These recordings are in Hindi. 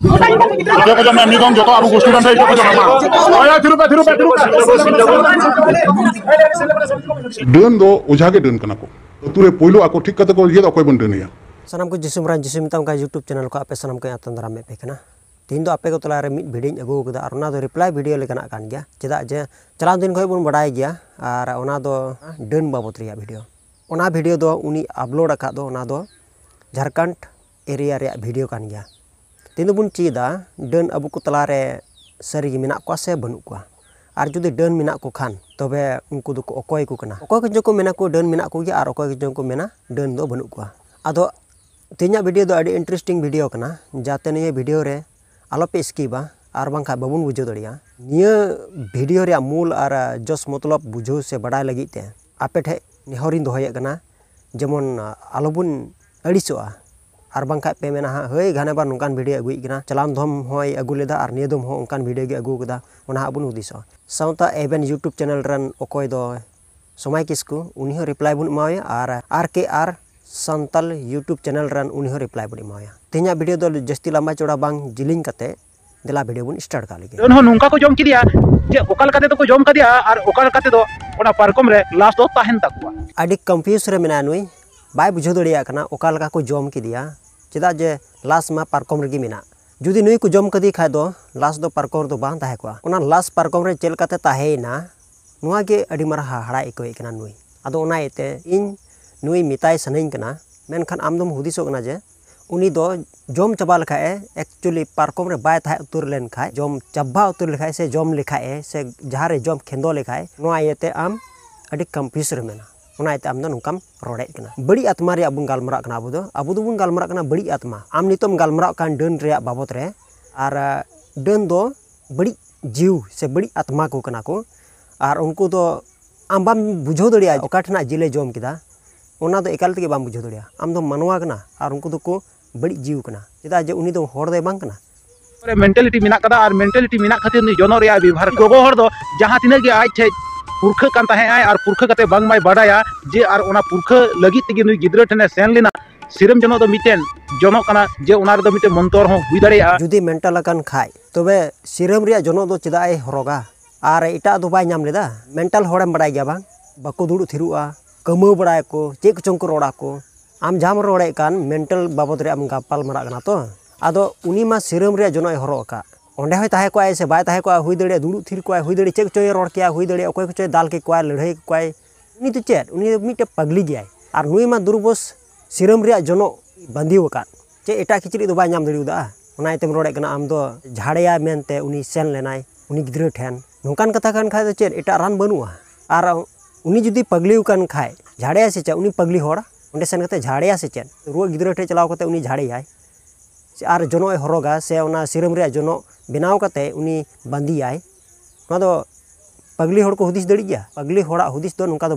Joko jamaa migongo joko abu gusti dan saya ठीक करते को ये तो कोई बंद नहीं सनम को जिसम जिसम का YouTube चैनल को आपे सनम को यातन दरा में पे तीन दो आपे को तला रे मिट भिडियो अगु और दो रिप्लाई वीडियो लेकना कान गया चदा जे चला दिन खय बन बड़ाय गया और ओना दो डन बाबत रिया वीडियो ओना वीडियो दो उनी अपलोड अका दो ओना दो झारखंड एरिया रे वीडियो कान गया tindu bun cida dan abu ku telare seri minak kuas saya benuk kuah ar dan minak ku kan tobe ungku duku okoi ku kena okoi kejeng ku minak ku dan minak ku ya arokoi okoi kejeng ku minak dan do benuk kuah atau tinya video do ada interesting video kena jaten iya video re alo pe iski ba ar bang ka babun bujo do ria nia video ria mul ara jos motolop bujo se badai lagi te apet he nihorin do hoye kena jemon alo bun ᱟᱹᱲᱤᱥᱚᱜᱼᱟ ᱟᱨ ᱵᱟᱝᱠᱷᱟᱡ ᱯᱮ ᱢᱮᱱᱟ ᱦᱟᱸᱜ ᱦᱟᱹᱭ ᱜᱷᱟᱱᱮ ᱵᱟᱨ ᱱᱚᱝᱠᱟᱱ ᱵᱷᱤᱰᱭᱳ ᱟᱹᱜᱩᱭᱮᱫ ᱠᱟᱱᱟ ᱪᱟᱞᱟᱣ ᱫᱚᱢ ᱦᱚᱸᱭ ᱟᱹᱜᱩ ᱞᱮᱫᱟ ᱟᱨ ᱱᱤᱭᱟᱹ ᱫᱚᱢ ᱦᱚᱸ ᱚᱱᱠᱟᱱ ᱵᱷᱤᱰᱭᱳ ᱜᱮ ᱟᱹᱜᱩ ᱠᱟᱫᱟ ᱚᱱᱟ ᱦᱟᱸᱜ ᱵᱚᱱ ᱦᱩᱫᱤᱥᱚᱜᱼᱟ ᱥᱟᱶᱛᱟ ᱮᱵᱮᱱ ᱤᱭᱩᱴᱩᱵᱽ ᱪᱮᱱᱮᱞ ᱨᱮᱱ ᱚᱠᱚᱭ ᱫᱚ ᱥᱚᱢᱟᱭ ᱠᱤᱥᱠᱩ ᱩᱱᱤ ᱦᱚᱸ ᱨᱤᱯᱞᱟᱭ ᱵᱚᱱ ᱮᱢᱟᱣᱟᱭᱟ ᱟᱨ ᱟᱨ ᱠᱮ ᱟᱨ ᱥᱟᱱᱛᱟᱞ ᱤᱭᱩᱴᱩᱵᱽ ᱪᱮᱱᱮᱞ ᱨᱮᱱ ᱩᱱᱤ ᱦᱚᱸ ᱨᱤᱯᱞᱟᱭ ᱵᱚᱱ ᱮᱢᱟᱣᱟᱭᱟ ᱛᱮᱦᱮᱧᱟᱜ ᱵᱷᱤᱰᱭᱳ ᱫᱚ ᱡᱟᱹᱥᱛᱤ ᱞᱟᱢᱵᱟ ᱪᱚᱲᱟ ᱵᱟᱝ ᱡᱤᱞᱤᱧ ᱠᱟᱛᱮ ᱫᱮᱞᱟ ᱵᱷᱤᱰᱭᱳ ᱵᱚᱱ ᱥᱴᱟᱨᱴ ᱠᱟᱜ ᱞᱮᱜᱮ ᱩᱱᱦᱚᱸ ᱱᱚᱝᱠᱟ ᱠᱚ ᱡᱚᱢ ᱠᱮᱫᱮᱭᱟ ᱡᱮ ᱚᱠᱟ ᱞᱮᱠᱟᱛᱮ ᱫᱚᱠᱚ ᱡᱚᱢ ᱠᱟᱫᱮᱭᱟ ᱟᱨ ᱚᱠᱟ ᱞᱮᱠᱟᱛᱮ ᱫᱚ ᱚᱱᱟ ᱯᱟᱨᱠᱚᱢ ᱨᱮ ᱞᱟᱥ ᱫᱚ ᱛᱟᱦᱮᱱ ᱛᱟᱠᱚᱣᱟ ᱟᱹᱰᱤ ᱠᱚᱱᱯᱷᱤᱭᱩᱡ ᱨᱮ ᱢᱮᱱᱟᱭᱟ ᱱᱩᱭ बै बुझे दाना को जम कि चेदा जे लास्ट में पारकम रे जुदी नई को जम कदी खा दो लास्ट पारकम को लास्ट पारकम चलते तहेना नागे मारा हाड़ा इकोना नई अद इन नई मताय सना आम दम हदिसना जे उन्नी जम चाबा लेखा एक्चुअली पारकम बह उतर लेखा जम चाबा उतर लेखा से जम लेखा से जहाँ जम खेद लेखा नाते आम अभी कनफ्यूज रेना ᱚᱱᱟᱛᱮ ᱟᱢ ᱫᱚ ᱱᱚᱝᱠᱟᱢ ᱨᱚᱲᱮᱫ ᱠᱟᱱᱟ ᱵᱟᱹᱲᱤᱡ ᱟᱛᱢᱟ ᱨᱮᱭᱟᱜ ᱵᱚᱱ ᱜᱟᱞᱢᱟᱨᱟᱜ ᱠᱟᱱᱟ ᱟᱵᱚ ᱫᱚ ᱟᱵᱚ ᱫᱚᱵᱚᱱ ᱜᱟᱞᱢᱟᱨᱟᱜ ᱠᱟᱱᱟ ᱵᱟᱹᱲᱤᱡ ᱟᱛᱢᱟ ᱟᱢ ᱱᱤᱛᱚᱜ ᱜᱟᱞᱢᱟᱨᱟᱜ ᱠᱟᱱ ᱰᱟᱹᱱ ᱨᱮᱭᱟᱜ ᱵᱟᱵᱚᱫ ᱨᱮ ᱟᱨ ᱰᱟᱹᱱ ᱫᱚ ᱵᱟᱹᱲᱤᱡ ᱡᱤᱣ ᱥᱮ ᱵᱟᱹᱲᱤᱡ ᱟᱛᱢᱟ ᱠᱚ ᱠᱟᱱᱟ ᱠᱚ ᱟᱨ ᱩᱱᱠᱩ ᱫᱚ ᱟᱢ ᱵᱟᱢ ᱵᱩᱡᱷᱟᱹᱣ ᱫᱟᱲᱮᱭᱟᱜᱼᱟ ᱚᱠᱟ ᱴᱷᱮᱱᱟᱜ ᱡᱤᱞᱮ ᱡᱚᱢ ᱠᱮᱫᱟ ᱚᱱᱟ ᱫᱚ ᱮᱠᱟᱞ ᱛᱮᱜᱮ ᱵᱟᱢ ᱵᱩᱡᱷᱟᱹᱣ ᱫᱟᱲᱮᱭᱟᱜᱼᱟ ᱟᱢ ᱫᱚ ᱢᱟᱱᱣᱟ ᱠᱟᱱᱟ ᱟᱨ ᱩᱱᱠᱩ ᱫᱚᱠᱚ ᱵᱟᱹᱲᱤᱡ ᱡᱤᱣ ᱠᱟᱱᱟ ᱪᱮᱫᱟᱜ ᱡᱮ ᱩᱱᱤ ᱫᱚ ᱦᱚᱲ ᱫᱚᱭ ᱵᱟᱝ ᱠᱟᱱᱟ ᱢᱮᱱᱴᱟᱞᱤᱴᱤ ᱢᱮᱱᱟᱜ ᱠᱟᱫᱟ ᱟᱨ ᱢᱮᱱᱴᱟᱞᱤᱴᱤ ᱢᱮᱱᱟᱜ ᱠᱷᱟᱹᱛᱤᱨ ᱩᱱᱤ ᱡᱚᱱᱚ ᱨᱮᱭᱟᱜ ᱵᱮᱵᱷᱟᱨ ᱜᱚᱜᱚ ᱦᱚᱲ ᱫᱚ ᱡᱟᱦᱟᱸ ᱛᱤᱱᱟᱹᱜ ᱜᱮ ᱟᱡ ᱴᱷᱮᱡ पुरखा और पुरखा बांग जे और ओना लगी तेगे नुई गिद्रा सेन लेना सिरम जनो दो तो मिटेन जे मंतर हो हुई दरेया जुदी मेंटल अकन खाय तबे तो सिरम रिया जनो दो तो चदा ए हरोगा लेदा मेंटल होड़म गया बांग बको दुडु थिरुआ कमो को चे चंको रोडा को आम जाम रोडे मेंटल बाबत रे आम तो आदो उनी मा सिरम अंडे तहे कोई से बै तहे दड़े दुड़ थिर कोई हुई दड़े चेक चो रोड़ के हुई दड़े अकोय दाल के कोई लड़ाई को कोई उन्नी तो चेत उन्नी तो मिट्टे पगली गए और नुमा दुर्बोस सिरम जनो बांधी का चे एट खिचड़ी तो बैम दड़ीदातेम रोड़े आम तो झाड़ेया मनते सेन लेनाय ग्रे ठेन नौकान कथा कान खा तो चे एट रान बनू और उन्नी जुदी पगली खा झाड़ेया से चे पगली अंडे सेन झाड़े से चे तो रुआ गिद्रे चलाव झाड़े आर जनो हरगा से सिरम जनो बनाव करते बांदी ना पगली हर को हूदिस दड़ गया पगली हर हूदिस नौका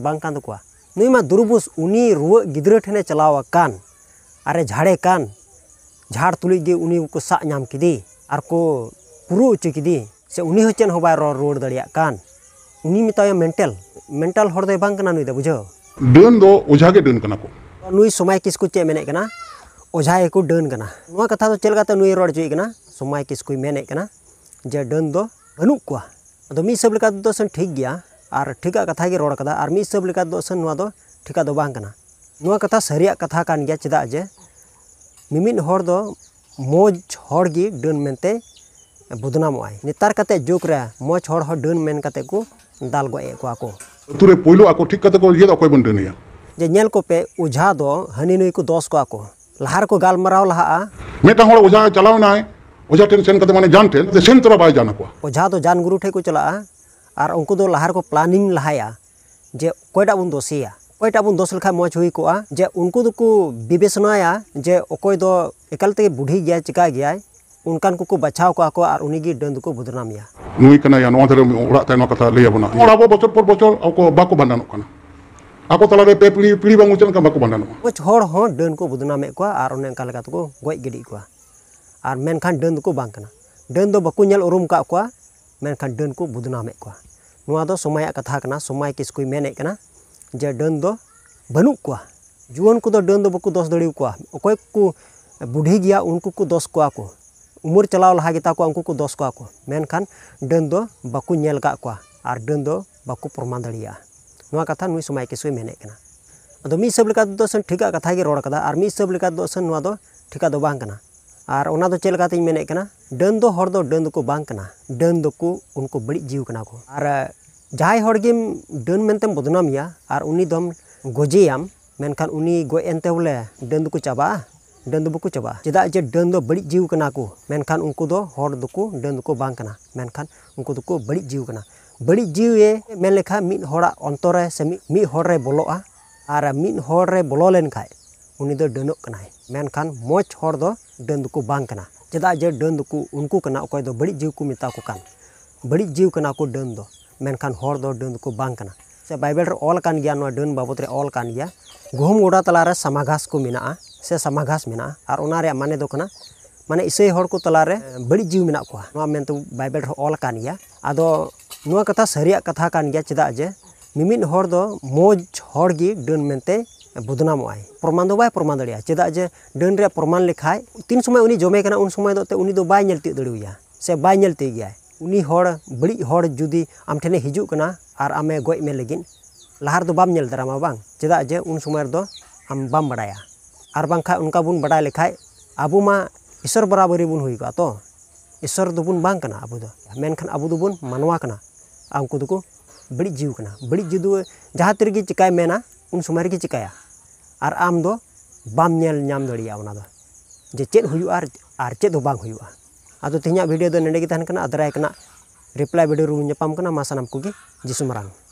नुमा दुरबुस उनी रुआ गिद्रा ठेने चलावकान आरे झाड़े कान झाड़ तुलिगे उनी को सा नाम किदी को पुरु उच्च किदी से उन होचेन हो बाय रोड दड़िया कान उनी मिताय मेंटल मेंटल होड़ दे बांकना नुई दे बुझो दो उझा के को नुई समय किस को चे मेने ओझा को डन करना कथा तो चल गाते नुए रोड जोई करना किसको जे डन दो को तो अब मी सब लेका ठीक गया और ठीक कथा के रोड और मी सब लेका दो सन कथा सर कथा कान गया चेदा जे मिमिन होर दो मज़ होर डन मनते बदनाम नेतार जुग रे मोज डन मन को दाल गए को ठीक तो जे को पे ओझा दो हनी नुई को दस को लहार को गालमाराव लहा मेटा तो होड़ ओजा चलाव नाय ओजा टेन सेन कते माने जान टेन ते तो सेन तरह बाय जाना को ओजा तो जान गुरु ठे को चला आर उनको दो लहार को प्लानिंग लहाया जे कोइटा बुन दोसिया कोइटा बुन दोसल खा मोच हुई को आ जे उनको दो तो को विवेचनाया जे ओकोय दो एकलते बुढी गया चिका गया उनकान को को बचाव को आको आर उनी की डंद को बुदनामिया नुई कना या नोथर ओड़ा ताना कथा लिया बना ओड़ा बो बचर पर बचर को बाको बन्दा कना aku telah dari pilih pilih bang ucapan kembali kemana nama wah cor ku butuh arun yang kalah gue gua gede gua ar men kan dan ku bang kena dan baku nyal urum kak gua men kan dan ku butuh nama gua nua tuh semuanya kata kena semuanya kisku menek kena jadi dan do banu gua juan ku tuh dan do baku dos dari gua kau ku budhi gya unku ku dos gua ku umur celau lah kita ku unku ku dos gua ku men kan dan do baku nyal kak ar dan do baku permandalia ना कथा नु समय केसुन अब मी ठीक कथा रोड़ा और मी हिसाब लेकर असन ठीका तो बना और डन दो डन को बना डन को उनको बड़ी जीवना को और जहाँ डन मनते बदनाम और उन्नी दम गजेम मनखान उन्नी गजते बोले डन को चाबा डन बो चाबा चेदा जे डन बड़ी जीवना को मनखान उनको डन को बना मनखान उनको ᱵᱟᱹᱲᱤᱡ ᱡᱤᱣᱤᱭᱮ ᱢᱮᱱ ᱞᱮᱠᱷᱟᱱ ᱢᱤᱫ ᱦᱚᱲᱟᱜ ᱚᱱᱛᱚᱨ ᱨᱮ ᱥᱮ ᱢᱤᱫ ᱦᱚᱲ ᱨᱮ ᱵᱚᱞᱚᱜᱼᱟ ᱟᱨ ᱢᱤᱫ ᱦᱚᱲ ᱨᱮ ᱵᱚᱞᱚ ᱞᱮᱱᱠᱷᱟᱱ ᱩᱱᱤ ᱫᱚ ᱰᱟᱹᱱᱚᱜ ᱠᱟᱱᱟᱭ ᱢᱮᱱᱠᱷᱟᱱ ᱢᱚᱡᱽ ᱦᱚᱲ ᱫᱚ ᱰᱟᱹᱱ ᱫᱚᱠᱚ ᱵᱟᱝ ᱠᱟᱱᱟ ᱪᱮᱫᱟᱜ ᱡᱮ ᱰᱟᱹᱱ ᱫᱚᱠᱚ ᱩᱱᱠᱩ ᱠᱟᱱᱟ ᱚᱠᱚᱭ ᱫᱚ ᱵᱟᱹᱲᱤᱡ ᱡᱤᱣᱤ ᱠᱚ ᱢᱮᱛᱟ ᱠᱚ ᱠᱟᱱ ᱵᱟᱹᱲᱤᱡ ᱡᱤᱣᱤ ᱠᱟᱱᱟ ᱠᱚ ᱰᱟᱹᱱ ᱫᱚ ᱢᱮᱱᱠᱷᱟन हर डन को बांग से बैबल ऑल कान गया डन बाबद ऑल कान गया गहम गोड़ा तलारे समाघास को मेना से समाघास मेना और ओना माने दो कना माने इसई हर को तलारे बड़ी जीव मेना को मेनते बैबल ऑल कान गया आदो ना कथा सारिया कथा कान गया चेदा जे मिमिद होर दो मोज होर गी डन मेंते बुदना प्रमाण दो बाय प्रमाण दड़िया चेदा जे डन रे प्रमाण लिखाय तीन समय उनी जमे कना उन समय दो ते से बाय नलती गया बड़ी होर जुदी आम ठेने हिजु कना आर आमे गोय में लेकिन लहार दो बाम नल दरामा चेदा जे उन समय दो हम बाम बड़ाया उनका बुन बड़ा लिखाय अबुमा ईश्वर बराबरी बुन तो ईश्वर दो बुन बांग कना अबु दो मेनखन अबु उनको दो बड़ी जीव बड़ी जीव दो जहाँ तेरे चिकाय मेना उन समय रे चिकाय और आम दो बाम नाम दड़िया जे चेद चेद बांग हुआ अदो तहन रिप्लाई भिडियो रूम नपाम सामान मा को